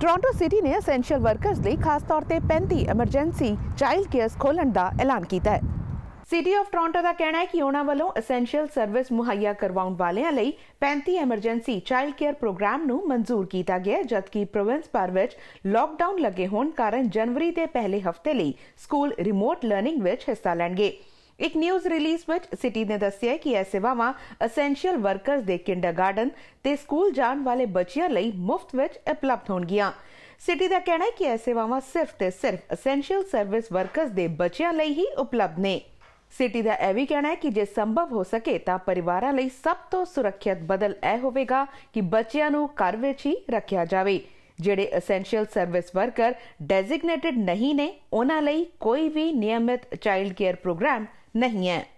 Toronto city ਨੇ essential workers ਲਈ ਖਾਸ ਤੌਰ ਤੇ 35 ਐਮਰਜੈਂਸੀ ਚਾਈਲਡ ਕੇਅਰਸ ਖੋਲਣ ਦਾ ਐਲਾਨ ਕੀਤਾ ਹੈ ਸਿਟੀ ਆਫ ਟੋਰਾਂਟੋ ਦਾ ਕਹਿਣਾ ਹੈ ਕਿ ਉਹਨਾਂ ਵੱਲੋਂ ਐਸੈਂਸ਼ੀਅਲ ਸਰਵਿਸ ਮੁਹੱਈਆ ਕਰਵਾਉਣ ਵਾਲਿਆਂ ਲਈ 35 ਐਮਰਜੈਂਸੀ ਚਾਈਲਡ ਕੇਅਰ ਪ੍ਰੋਗਰਾਮ ਨੂੰ ਮਨਜ਼ੂਰ ਕੀਤਾ ਗਿਆ ਜਦਕਿ ਪ੍ਰੋਵਿੰਸ ਭਰ ਵਿੱਚ ਲਾਕਡਾਊਨ ਲੱਗੇ ਹੋਣ ਕਾਰਨ ਜਨਵਰੀ ਦੇ ਪਹਿਲੇ ਹਫਤੇ ਲਈ ਸਕੂਲ ਰਿਮੋਟ ਲਰਨਿੰਗ ਵਿੱਚ ਹਿੱਸਾ ਲੈਣਗੇ ਇੱਕ ਨਿਊਜ਼ ਰਿਲੀਜ਼ ਵਿੱਚ ਸਿਟੀ ਨੇ ਦੱਸਿਆ ਕਿ ਇਹ ਸੇਵਾਵਾਂ ਐਸੈਂਸ਼ੀਅਲ ਵਰਕਰਸ ਦੇ ਕਿੰਡਰਗਾਰਟਨ ਤੇ ਸਕੂਲ ਜਾਣ ਵਾਲੇ ਬੱਚਿਆਂ ਲਈ ਮੁਫਤ ਵਿੱਚ ਉਪਲਬਧ ਹੋਣਗੀਆਂ ਸਿਟੀ ਦਾ ਕਹਿਣਾ ਹੈ ਕਿ ਇਹ ਸੇਵਾਵਾਂ ਸਿਰਫ ਤੇ ਸਿਰਫ ਐਸੈਂਸ਼ੀਅਲ ਸਰਵਿਸ ਵਰਕਰਸ ਦੇ ਬੱਚਿਆਂ ਲਈ ਹੀ ਉਪਲਬਧ ਨੇ ਸਿਟੀ ਦਾ ਇਹ ਵੀ ਕਹਿਣਾ ਹੈ ਕਿ ਜੇ ਸੰਭਵ ਹੋ ਸਕੇ ਤਾਂ ਪਰਿਵਾਰਾਂ ਲਈ ਸਭ ਤੋਂ ਸੁਰੱਖਿਅਤ ਬਦਲ ਇਹ ਹੋਵੇਗਾ ਕਿ ਬੱਚਿਆਂ ਨੂੰ ਘਰ ਵਿੱਚ ਹੀ ਰੱਖਿਆ ਜਾਵੇ ਜਿਹੜੇ ਐਸੈਂਸ਼ੀਅਲ ਸਰਵਿਸ ਵਰਕਰ ਡੈਜ਼ਿਗਨੇਟਿਡ ਨਹੀਂ ਨੇ ਉਹਨਾਂ ਲਈ ਕੋਈ ਵੀ ਨਿਯਮਿਤ ਚਾਈਲਡ ਕੇਅਰ ਪ੍ਰੋਗਰਾਮ नहीं है